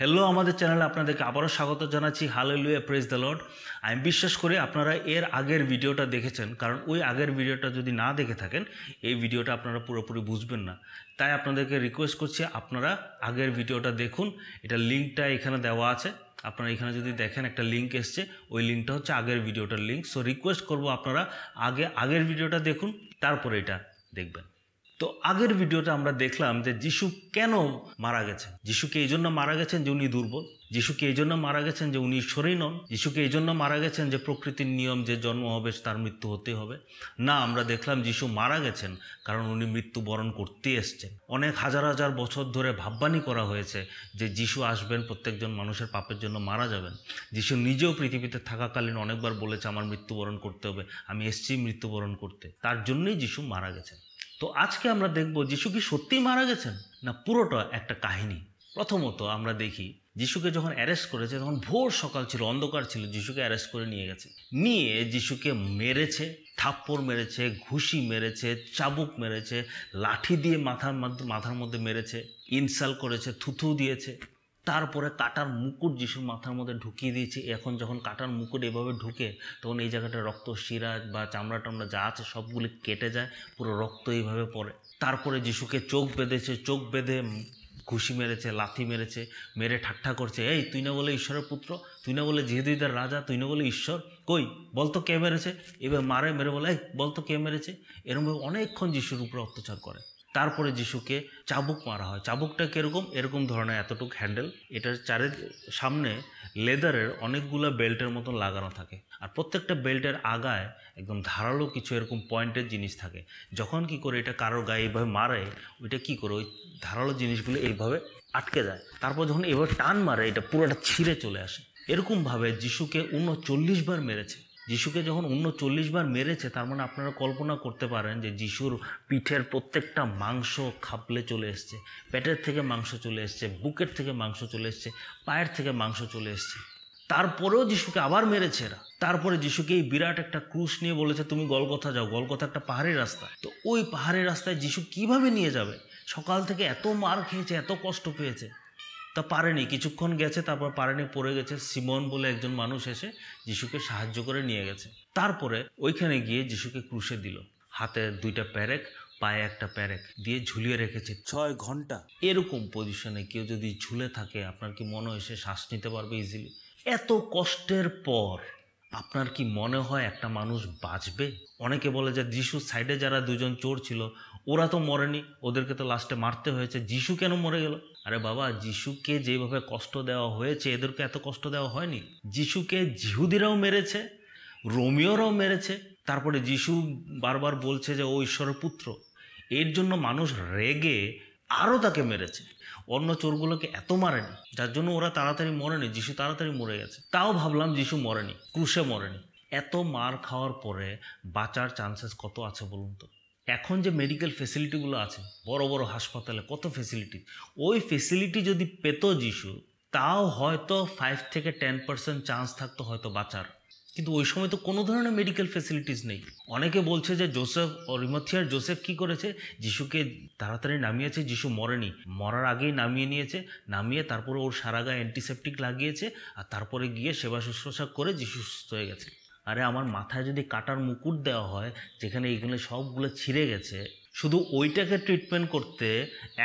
hello আমাদের চ্যানেলে আপনাদেরকে আবারও স্বাগত জানাচ্ছি হালেলুয়া প্রেস দ্য লর্ড আমি বিশ্বাস করি আপনারা এর আগের ভিডিওটা দেখেছেন কারণ ওই আগের ভিডিওটা যদি না দেখে থাকেন এই ভিডিওটা আপনারা পুরোপুরি বুঝবেন না তাই আপনাদেরকে রিকোয়েস্ট করছি আপনারা আগের ভিডিওটা দেখুন এটা লিঙ্কটা এখানে দেওয়া আছে আপনারা এখানে যদি দেখেন একটা লিঙ্ক এসছে ওই লিঙ্কটা হচ্ছে আগের ভিডিওটার লিঙ্ক সো রিকোয়েস্ট করবো আপনারা আগে আগের ভিডিওটা দেখুন তারপরে এটা দেখবেন তো আগের ভিডিওটা আমরা দেখলাম যে যিশু কেন মারা গেছেন যিশুকে এই জন্য মারা গেছেন যে উনি দুর্বল যিশুকে এই জন্য মারা গেছেন যে উনি ঈশ্বরেই নন যিশুকে এই জন্য মারা গেছেন যে প্রকৃতির নিয়ম যে জন্ম হবে তার মৃত্যু হতে হবে না আমরা দেখলাম যিশু মারা গেছেন কারণ উনি মৃত্যুবরণ করতে এসছেন অনেক হাজার হাজার বছর ধরে ভাববানি করা হয়েছে যে যিশু আসবেন প্রত্যেকজন মানুষের পাপের জন্য মারা যাবেন যিশু নিজেও পৃথিবীতে থাকাকালীন অনেকবার বলেছে আমার মৃত্যুবরণ করতে হবে আমি এসছি মৃত্যুবরণ করতে তার জন্যই যিশু মারা গেছেন তো আজকে আমরা দেখব যিশু কি সত্যিই মারা গেছেন না পুরোটা একটা কাহিনী প্রথমত আমরা দেখি যিশুকে যখন অ্যারেস্ট করেছে তখন ভোর সকাল ছিল অন্ধকার ছিল যিশুকে অ্যারেস্ট করে নিয়ে গেছে নিয়ে যিশুকে মেরেছে থাপ্পড় মেরেছে ঘুষি মেরেছে চাবুক মেরেছে লাঠি দিয়ে মাথার মাথার মধ্যে মেরেছে ইনসাল করেছে থুথু দিয়েছে তারপরে কাটার মুকুট যিশুর মাথার মধ্যে ঢুকিয়ে দিয়েছে এখন যখন কাটার মুকুট এভাবে ঢুকে তখন এই জায়গাটা রক্ত শিরা বা চামড়া টামড়া যা আছে সবগুলি কেটে যায় পুরো রক্ত এইভাবে পড়ে তারপরে যিশুকে চোখ বেঁধেছে চোখ বেঁধে ঘুষি মেরেছে লাথি মেরেছে মেরে ঠাট্টা করছে এই তুই না বলে ঈশ্বরের পুত্র তুই না বলে জিহেদুইদার রাজা তুই না বলে ঈশ্বর কই বলতো কে মেরেছে এবার মারে মেরে বলে এই বলতো কে মেরেছে এরমভাবে অনেকক্ষণ যিশুর উপরে অত্যাচার করে তারপরে যিশুকে চাবুক মারা হয় চাবুকটা কীরকম এরকম ধরনের এতটুকু হ্যান্ডেল এটার চারে সামনে লেদারের অনেকগুলো বেল্টের মতন লাগানো থাকে আর প্রত্যেকটা বেল্টের আগায় একদম ধারালো কিছু এরকম পয়েন্টের জিনিস থাকে যখন কি করে এটা কারোর গায়ে এইভাবে মারে ওইটা কি করে ওই ধারালো জিনিসগুলো এইভাবে আটকে যায় তারপর যখন এভাবে টান মারে এটা পুরোটা ছিঁড়ে চলে আসে এরকমভাবে যিশুকে উনচল্লিশ বার মেরেছে যিশুকে যখন অন্য চল্লিশ বার মেরেছে তার মানে আপনারা কল্পনা করতে পারেন যে যিশুর পিঠের প্রত্যেকটা মাংস খাপলে চলে এসছে পেটের থেকে মাংস চলে এসছে বুকের থেকে মাংস চলে এসছে পায়ের থেকে মাংস চলে এসছে তারপরেও যিশুকে আবার মেরেছে এরা তারপরে যিশুকে এই বিরাট একটা ক্রুশ নিয়ে বলেছে তুমি গলকথা যাও গলকথা একটা পাহাড়ি রাস্তা তো ওই পাহাড়ি রাস্তায় যিশু কিভাবে নিয়ে যাবে সকাল থেকে এত মার খেয়েছে এত কষ্ট পেয়েছে তা পারেনি কিছুক্ষণ গেছে তারপর পারেনি পড়ে গেছে সিমন বলে একজন মানুষ এসে যিশুকে সাহায্য করে নিয়ে গেছে তারপরে ওইখানে গিয়ে যিশুকে ক্রুশে দিল হাতে দুইটা প্যারেক পায়ে একটা প্যারেক দিয়ে ঝুলিয়ে রেখেছে ছয় ঘন্টা এরকম পজিশনে কেউ যদি ঝুলে থাকে আপনার কি মনে হয় সে শ্বাস নিতে পারবে ইজিলি এত কষ্টের পর আপনার কি মনে হয় একটা মানুষ বাঁচবে অনেকে বলে যে যিশু সাইডে যারা দুজন চোর ছিল ওরা তো মরেনি ওদেরকে তো লাস্টে মারতে হয়েছে যিশু কেন মরে গেল আরে বাবা যিশুকে যেভাবে কষ্ট দেওয়া হয়েছে এদেরকে এত কষ্ট দেওয়া হয়নি যিশুকে জিহুদিরাও মেরেছে রোমিওরাও মেরেছে তারপরে যিশু বারবার বলছে যে ও ঈশ্বরের পুত্র এর জন্য মানুষ রেগে আরও তাকে মেরেছে অন্য চোরগুলোকে এত মারেনি যার জন্য ওরা তাড়াতাড়ি মরেনি যিশু তাড়াতাড়ি মরে গেছে তাও ভাবলাম যিশু মরেনি ক্রুশে মরেনি এত মার খাওয়ার পরে বাঁচার চান্সেস কত আছে বলুন তো এখন যে মেডিকেল ফেসিলিটিগুলো আছে বড় বড় হাসপাতালে কত ফেসিলিটি ওই ফেসিলিটি যদি পেত যিশু তাও হয়তো ফাইভ থেকে টেন পার্সেন্ট চান্স থাকতো হয়তো বাঁচার কিন্তু ওই সময় তো কোনো ধরনের মেডিকেল ফেসিলিটিস নেই অনেকে বলছে যে জোসেফ অরিমথিয়ার জোসেফ কি করেছে যিশুকে তাড়াতাড়ি নামিয়েছে যিশু মরেনি মরার আগেই নামিয়ে নিয়েছে নামিয়ে তারপরে ওর সারা গায়ে অ্যান্টিসেপটিক লাগিয়েছে আর তারপরে গিয়ে সেবা শুশ্রূষা করে যিশু সুস্থ হয়ে গেছে আরে আমার মাথায় যদি কাটার মুকুট দেওয়া হয় যেখানে এইগুলো সবগুলো ছিঁড়ে গেছে শুধু ওইটাকে ট্রিটমেন্ট করতে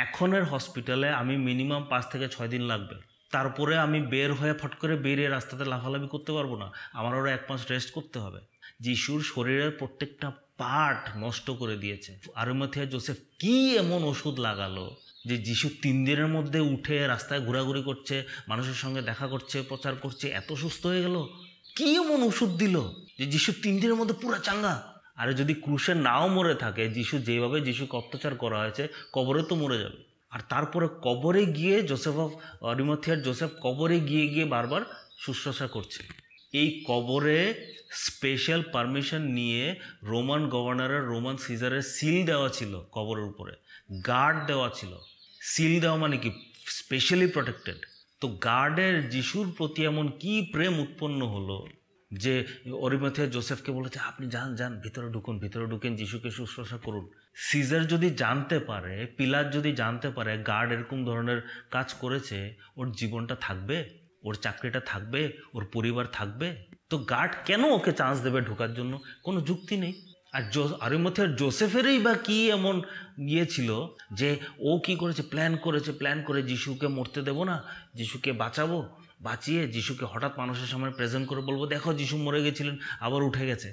এখনের হসপিটালে আমি মিনিমাম পাঁচ থেকে ছয় দিন লাগবে তারপরে আমি বের হয়ে ফট করে বেরিয়ে রাস্তাতে লাফালাফি করতে পারবো না আমার ওরা এক মাস রেস্ট করতে হবে যিশুর শরীরের প্রত্যেকটা পার্ট নষ্ট করে দিয়েছে আরুমাথিয়া জোসেফ কি এমন ওষুধ লাগালো যে যিশু তিন দিনের মধ্যে উঠে রাস্তায় ঘোরাঘুরি করছে মানুষের সঙ্গে দেখা করছে প্রচার করছে এত সুস্থ হয়ে গেল কি এমন ওষুধ দিল যে যিশু তিন দিনের মধ্যে পুরা চাঙ্গা আর যদি ক্রুশে নাও মরে থাকে যিশু যেভাবে যিশুকে অত্যাচার করা হয়েছে কবরে তো মরে যাবে আর তারপরে কবরে গিয়ে জোসেফ অফ অরিমথিয়ার জোসেফ কবরে গিয়ে গিয়ে বারবার শুশ্রূষা করছে এই কবরে স্পেশাল পারমিশন নিয়ে রোমান গভর্নরের রোমান সিজারের সিল দেওয়া ছিল কবরের উপরে গার্ড দেওয়া ছিল সিল দেওয়া মানে কি স্পেশালি প্রোটেক্টেড তো গার্ডের যিশুর প্রতি এমন কি প্রেম উৎপন্ন হলো যে অরিমথে জোসেফকে বলেছে আপনি যান যান ভিতরে ঢুকুন ভিতরে ঢুকেন যিশুকে শুশ্রূষা করুন সিজার যদি জানতে পারে পিলার যদি জানতে পারে গার্ড এরকম ধরনের কাজ করেছে ওর জীবনটা থাকবে ওর চাকরিটা থাকবে ওর পরিবার থাকবে তো গার্ড কেন ওকে চান্স দেবে ঢোকার জন্য কোনো যুক্তি নেই আর জো আর মধ্যে জোসেফেরই বা কী এমন ইয়ে ছিল যে ও কি করেছে প্ল্যান করেছে প্ল্যান করে যিশুকে মরতে দেবো না যিশুকে বাঁচাবো বাঁচিয়ে যিশুকে হঠাৎ মানুষের সামনে প্রেজেন্ট করে বলবো দেখো যিশু মরে গেছিলেন আবার উঠে গেছে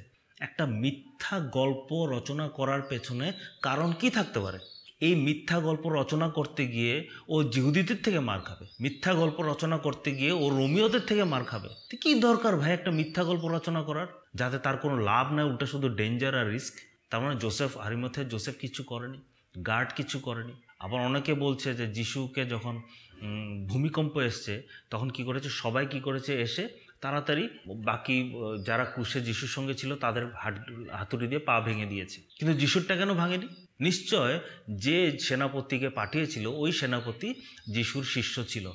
একটা মিথ্যা গল্প রচনা করার পেছনে কারণ কি থাকতে পারে এই মিথ্যা গল্প রচনা করতে গিয়ে ও জিহুদিদের থেকে মার খাবে মিথ্যা গল্প রচনা করতে গিয়ে ও রোমিওদের থেকে মার খাবে তো কী দরকার ভাই একটা মিথ্যা গল্প রচনা করার যাতে তার কোনো লাভ নাই উল্টা শুধু ডেঞ্জার আর রিস্ক তার মানে জোসেফ হারিমথে জোসেফ কিছু করেনি গার্ড কিছু করেনি আবার অনেকে বলছে যে যিশুকে যখন ভূমিকম্প এসছে তখন কি করেছে সবাই কি করেছে এসে তাড়াতাড়ি বাকি যারা কুশে যিশুর সঙ্গে ছিল তাদের হাত হাতুড়ি দিয়ে পা ভেঙে দিয়েছে কিন্তু যিশুরটা কেন ভাঙেনি নিশ্চয় যে সেনাপতিকে পাঠিয়েছিল ওই সেনাপতি যিশুর শিষ্য ছিল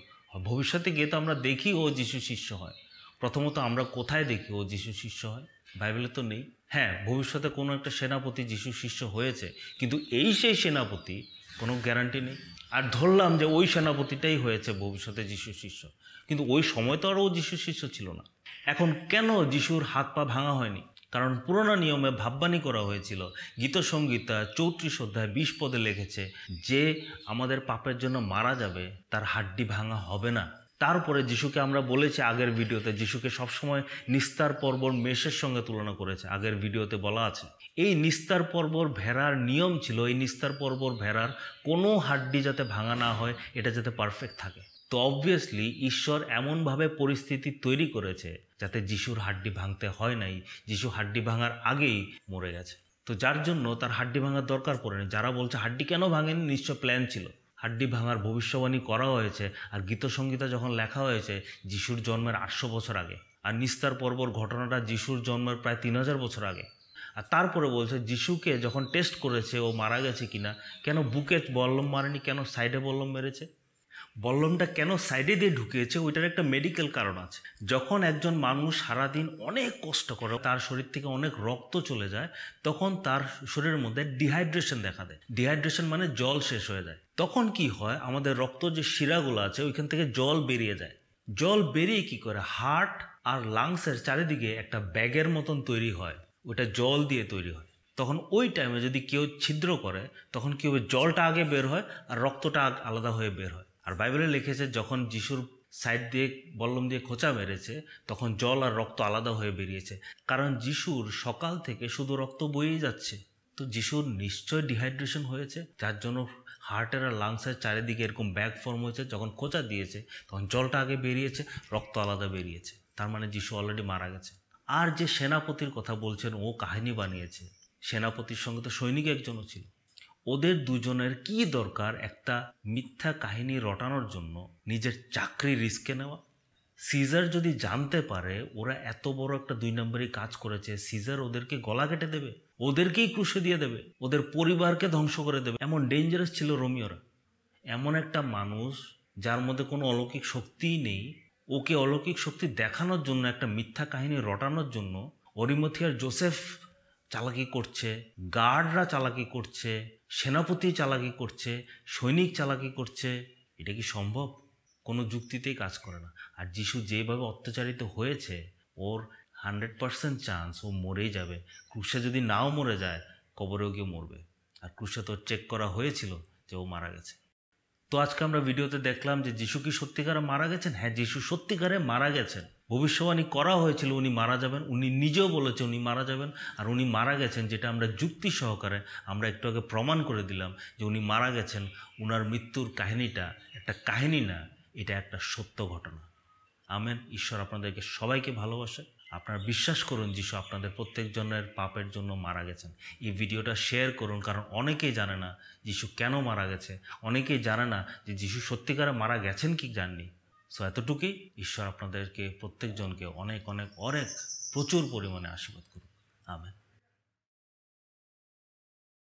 ভবিষ্যতে গিয়ে তো আমরা দেখি ও যিশু শিষ্য হয় প্রথমত আমরা কোথায় দেখি ও যিশু শিষ্য হয় বাইবেলে তো নেই হ্যাঁ ভবিষ্যতে কোনো একটা সেনাপতি যিশু শিষ্য হয়েছে কিন্তু এই সেই সেনাপতি কোনো গ্যারান্টি নেই আর ধরলাম যে ওই সেনাপতিটাই হয়েছে ভবিষ্যতে যিশু শিষ্য কিন্তু ওই সময় তো আর ও যিশু শিষ্য ছিল না এখন কেন যিশুর হাত পা ভাঙা হয়নি কারণ পুরোনো নিয়মে ভাববানি করা হয়েছিল গীতসংগীতা চৌত্রিশ অধ্যায় বিশ পদে লেখেছে যে আমাদের পাপের জন্য মারা যাবে তার হাড্ডি ভাঙা হবে না তারপরে যিশুকে আমরা বলেছি আগের ভিডিওতে যিশুকে সবসময় নিস্তার পর্বর মেষের সঙ্গে তুলনা করেছে আগের ভিডিওতে বলা আছে এই নিস্তার পর্বর ভেড়ার নিয়ম ছিল এই নিস্তার পর্বর ভেড়ার কোনো হাড্ডি যাতে ভাঙা না হয় এটা যাতে পারফেক্ট থাকে তো অবভিয়াসলি ঈশ্বর এমনভাবে পরিস্থিতি তৈরি করেছে যাতে যিশুর হাড্ডি ভাঙতে হয় নাই যিশু হাড্ডি ভাঙার আগেই মরে গেছে তো যার জন্য তার হাড্ডি ভাঙার দরকার পড়েনি যারা বলছে হাড্ডি কেন ভাঙেনি নিশ্চয় প্ল্যান ছিল হাড্ডি ভাঙার ভবিষ্যবাণী করা হয়েছে আর গীতসংগীতা যখন লেখা হয়েছে যিশুর জন্মের আটশো বছর আগে আর নিস্তার পর্বর ঘটনাটা যিশুর জন্মের প্রায় তিন হাজার বছর আগে আর তারপরে বলছে যিশুকে যখন টেস্ট করেছে ও মারা গেছে কিনা কেন বুকে বল্লম মারেনি কেন সাইডে বল্লম মেরেছে বল্লমটা কেন সাইডে দিয়ে ঢুকিয়েছে ওইটার একটা মেডিকেল কারণ আছে যখন একজন মানুষ সারাদিন অনেক কষ্ট করে তার শরীর থেকে অনেক রক্ত চলে যায় তখন তার শরীরের মধ্যে ডিহাইড্রেশন দেখা দেয় ডিহাইড্রেশন মানে জল শেষ হয়ে যায় তখন কি হয় আমাদের রক্ত যে শিরাগুলো আছে ওইখান থেকে জল বেরিয়ে যায় জল বেরিয়ে কি করে হার্ট আর লাংসের চারিদিকে একটা ব্যাগের মতন তৈরি হয় ওটা জল দিয়ে তৈরি হয় তখন ওই টাইমে যদি কেউ ছিদ্র করে তখন কি হবে জলটা আগে বের হয় আর রক্তটা আলাদা হয়ে বের হয় আর বাইবেলে লিখেছে যখন যিশুর সাইড দিয়ে বল্লম দিয়ে খোঁচা মেরেছে তখন জল আর রক্ত আলাদা হয়ে বেরিয়েছে কারণ যিশুর সকাল থেকে শুধু রক্ত বয়েই যাচ্ছে তো যিশুর নিশ্চয় ডিহাইড্রেশন হয়েছে যার জন্য হার্টের আর লাংসের চারিদিকে এরকম ব্যাগ ফর্ম হয়েছে যখন খোঁচা দিয়েছে তখন জলটা আগে বেরিয়েছে রক্ত আলাদা বেরিয়েছে তার মানে যিশু অলরেডি মারা গেছে আর যে সেনাপতির কথা বলছেন ও কাহিনী বানিয়েছে সেনাপতির সঙ্গে তো সৈনিক একজনও ছিল ওদের দুজনের কি দরকার একটা মিথ্যা কাহিনী রটানোর জন্য নিজের চাকরি রিস্কে নেওয়া সিজার যদি জানতে পারে ওরা এত বড় একটা দুই নম্বরই কাজ করেছে সিজার ওদেরকে গলা কেটে দেবে ওদেরকেই ক্রুশে দিয়ে দেবে ওদের পরিবারকে ধ্বংস করে দেবে এমন ডেঞ্জারাস ছিল রোমিওরা এমন একটা মানুষ যার মধ্যে কোনো অলৌকিক শক্তিই নেই ওকে অলৌকিক শক্তি দেখানোর জন্য একটা মিথ্যা কাহিনী রটানোর জন্য অরিমথিয়ার জোসেফ চালাকি করছে গার্ডরা চালাকি করছে সেনাপতি চালাকি করছে সৈনিক চালাকি করছে এটা কি সম্ভব কোনো যুক্তিতেই কাজ করে না আর যিশু যেভাবে অত্যাচারিত হয়েছে ওর হান্ড্রেড পারসেন্ট চান্স ও মরেই যাবে ক্রুশা যদি নাও মরে যায় কবরেও গিয়ে মরবে আর ক্রুশা তো চেক করা হয়েছিল যে ও মারা গেছে তো আজকে আমরা ভিডিওতে দেখলাম যে যিশু কি সত্যিকারে মারা গেছেন হ্যাঁ যিশু সত্যিকারে মারা গেছেন ভবিষ্যবাণী করা হয়েছিল উনি মারা যাবেন উনি নিজেও বলেছে উনি মারা যাবেন আর উনি মারা গেছেন যেটা আমরা যুক্তি সহকারে আমরা একটু আগে প্রমাণ করে দিলাম যে উনি মারা গেছেন উনার মৃত্যুর কাহিনীটা একটা কাহিনী না এটা একটা সত্য ঘটনা আমেন ঈশ্বর আপনাদেরকে সবাইকে ভালোবাসে আপনারা বিশ্বাস করুন যিশু আপনাদের প্রত্যেকজনের পাপের জন্য মারা গেছেন এই ভিডিওটা শেয়ার করুন কারণ অনেকেই জানে না যিশু কেন মারা গেছে অনেকেই জানে না যে যিশু সত্যিকারে মারা গেছেন কি জাননি সো এতটুকুই ঈশ্বর আপনাদেরকে প্রত্যেকজনকে অনেক অনেক অনেক প্রচুর পরিমাণে আশীর্বাদ করুন আমেন